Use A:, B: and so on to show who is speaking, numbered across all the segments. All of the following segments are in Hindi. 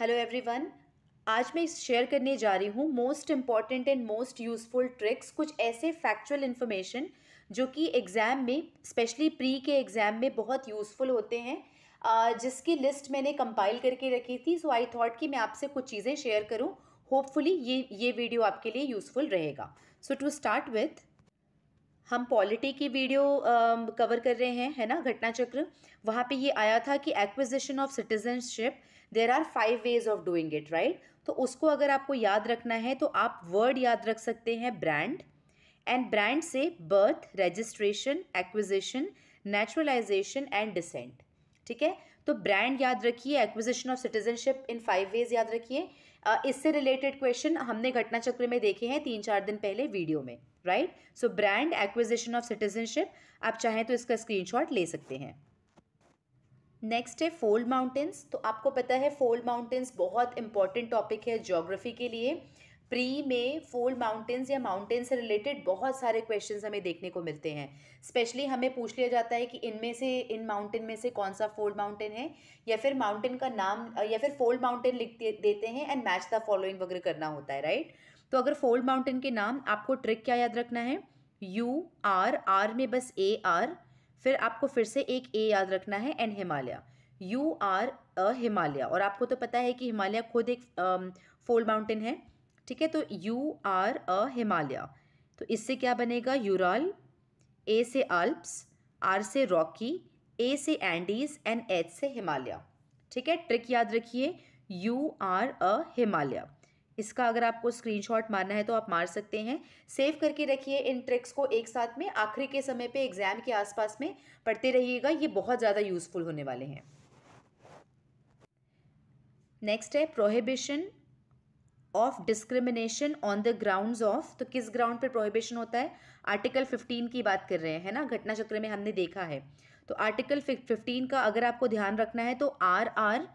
A: हेलो एवरीवन आज मैं शेयर करने जा रही हूँ most important and most useful tricks कुछ ऐसे फैक्चुअल इन्फॉर्मेशन जो कि एग्ज़ाम में स्पेशली प्री के एग्ज़ाम में बहुत यूज़फुल होते हैं जिसकी लिस्ट मैंने कंपाइल करके रखी थी सो आई थॉट कि मैं आपसे कुछ चीज़ें शेयर करूँ होपफुली ये ये वीडियो आपके लिए यूज़फुल रहेगा सो टू स्टार्ट विथ हम पॉलिटी की वीडियो कवर कर रहे हैं है ना घटना चक्र वहाँ पे ये आया था कि acquisition of citizenship there are five ways of doing it right तो उसको अगर आपको याद रखना है तो आप वर्ड याद रख सकते हैं ब्रांड एंड ब्रांड से birth registration acquisition naturalization and descent ठीक है तो ब्रांड याद रखिए acquisition of citizenship in five ways याद रखिए इससे रिलेटेड क्वेश्चन हमने घटना चक्र में देखे हैं तीन चार दिन पहले वीडियो में right so brand acquisition of citizenship आप चाहें तो इसका स्क्रीनशॉट ले सकते हैं नेक्स्ट है फोल्ड माउंटेन्स तो आपको पता है फोल्ड माउंटेन्स बहुत इंपॉर्टेंट टॉपिक है ज्योग्राफी के लिए प्री में फोल्ड माउंटेन्स या माउंटेन्स से रिलेटेड बहुत सारे क्वेश्चन हमें देखने को मिलते हैं स्पेशली हमें पूछ लिया जाता है कि इनमें से इन माउंटेन में से कौन सा फोल्ड माउंटेन है या फिर माउंटेन का नाम या फिर फोल्ड माउंटेन लिख देते हैं एंड मैच द फॉलोइंग वगैरह करना होता है राइट तो अगर फोल्ड माउंटेन के नाम आपको ट्रिक क्या याद रखना है यू आर आर में बस ए आर फिर आपको फिर से एक ए याद रखना है and Himalaya U R A Himalaya और आपको तो पता है कि हिमालय खुद एक फोल्ड माउंटेन है ठीक है तो यू आर अ हिमालय तो इससे क्या बनेगा यूराल ए से अल्प्स आर से रॉकी ए से एंडीज एंड एच से हिमालय ठीक है ट्रिक याद रखिए यू आर अ हिमालय इसका अगर आपको स्क्रीनशॉट मारना है तो आप मार सकते हैं सेव करके रखिए इन ट्रिक्स को एक साथ में आखिरी के समय पे एग्जाम के आसपास में पढ़ते रहिएगा ये बहुत ज़्यादा यूज़फुल होने वाले हैं नेक्स्ट है prohibition of discrimination on the ground of तो किस ग्राउंड पर प्रोहिबिशन होता है आर्टिकल 15 की बात कर रहे हैं है ना घटना चक्र में हमने देखा है तो आर्टिकल 15 का अगर आपको ध्यान रखना है तो R R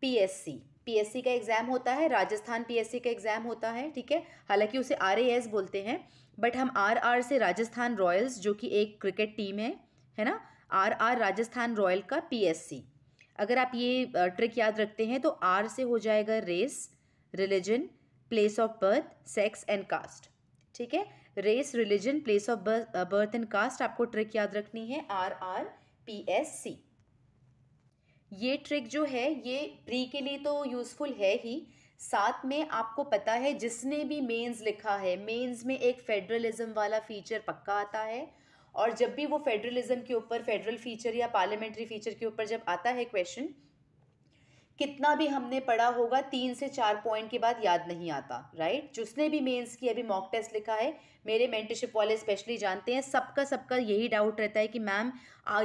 A: P S C P S C का एग्ज़ाम होता है राजस्थान पी एस सी का एग्ज़ाम होता है ठीक है हालांकि उसे आर ए एस बोलते हैं बट हम आर आर से राजस्थान रॉयल्स जो कि एक क्रिकेट टीम है है ना आर आर राजस्थान रॉयल का पी एस सी अगर आप ये ट्रिक याद रखते हैं तो आर से हो जाएगा race religion place of birth sex and caste ठीक है race religion place of birth and caste आपको ट्रिक याद रखनी है R R P S C ये ट्रिक जो है ये प्री के लिए तो यूज़फुल है ही साथ में आपको पता है जिसने भी मेंस लिखा है मेंस में एक फेडरलिज्म वाला फीचर पक्का आता है और जब भी वो फेडरलिज्म के ऊपर फेडरल फीचर या पार्लियामेंट्री फीचर के ऊपर जब आता है क्वेश्चन कितना भी हमने पढ़ा होगा तीन से चार पॉइंट के बाद याद नहीं आता राइट जिसने भी मेंस की अभी मॉक टेस्ट लिखा है मेरे मेंटरशिप वाले स्पेशली जानते हैं सबका सबका यही डाउट रहता है कि मैम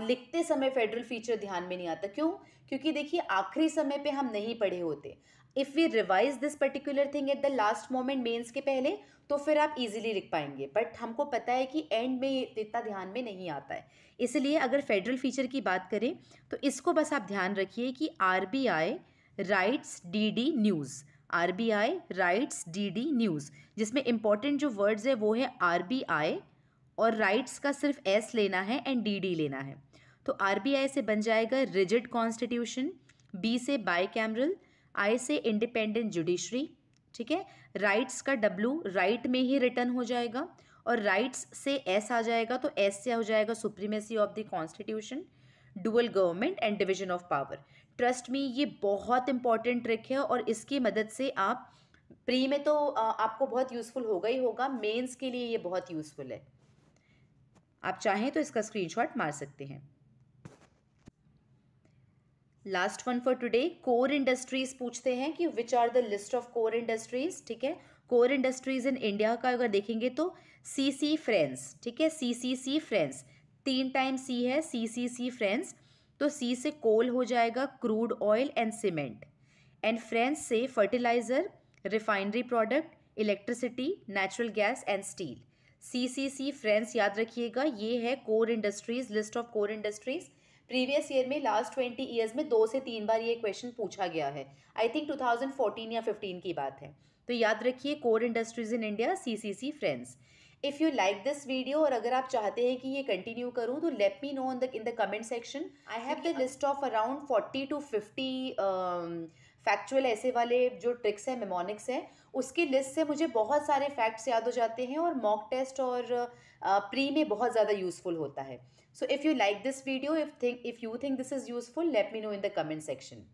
A: लिखते समय फेडरल फीचर ध्यान में नहीं आता क्यों क्योंकि देखिए आखिरी समय पे हम नहीं पढ़े होते if we revise this particular thing at the last moment mains के पहले तो फिर आप इजीली लिख पाएंगे बट हमको पता है कि एंड में इतना ध्यान में नहीं आता है इसलिए अगर फेडरल फीचर की बात करें तो इसको बस आप ध्यान रखिए कि R B I rights D D news R B I rights D D news जिसमें इंपॉर्टेंट जो वर्ड्स है वो है आर बी आई और राइट्स का सिर्फ एस लेना है एंड डी डी लेना है तो आर बी आई से बन जाएगा रिजिड कॉन्स्टिट्यूशन बी से बाई कैमरल आई से इंडिपेंडेंट जुडिशरी ठीक है राइट्स का डब्ल्यू राइट में ही रिटर्न हो जाएगा और राइट्स से एस आ जाएगा तो एस से हो जाएगा supremacy of the constitution dual government and division of power trust में ये बहुत इंपॉर्टेंट ट्रिक है और इसकी मदद से आप प्री में तो आपको बहुत यूज़फुल होगा ही होगा मेंस के लिए ये बहुत यूज़फुल है आप चाहें तो इसका स्क्रीनशॉट मार सकते हैं last one for today core industries पूछते हैं कि which are the list of core industries ठीक है कोर इंडस्ट्रीज इन इंडिया का अगर देखेंगे तो सी सी फ्रेंड्स ठीक है सी सी सी फ्रेंड्स तीन टाइम सी है सी सी सी फ्रेंड्स तो सी से कोल हो जाएगा crude oil and cement and friends से fertiliser refinery product electricity natural gas and steel C C C friends याद रखिएगा ये है core industries list of core industries previous year में लास्ट ट्वेंटी ईयर्स में दो से तीन बार ये क्वेश्चन पूछा गया है आई थिंक फोर्टीन या फिफ्टीन की बात है तो याद रखिए core industries in India see friends if you like this video और अगर आप चाहते हैं कि ये कंटिन्यू करूँ तो let me know in in the comment section I have the list of around forty to fifty factual ऐसे वाले जो ट्रिक्स हैं मेमोनिक्स हैं उसकी लिस्ट से मुझे बहुत सारे फैक्ट्स याद हो जाते हैं और मॉक टेस्ट और प्री में बहुत ज़्यादा यूज़फुल होता है so if you like this video if think if you think this is useful let me know in the comment section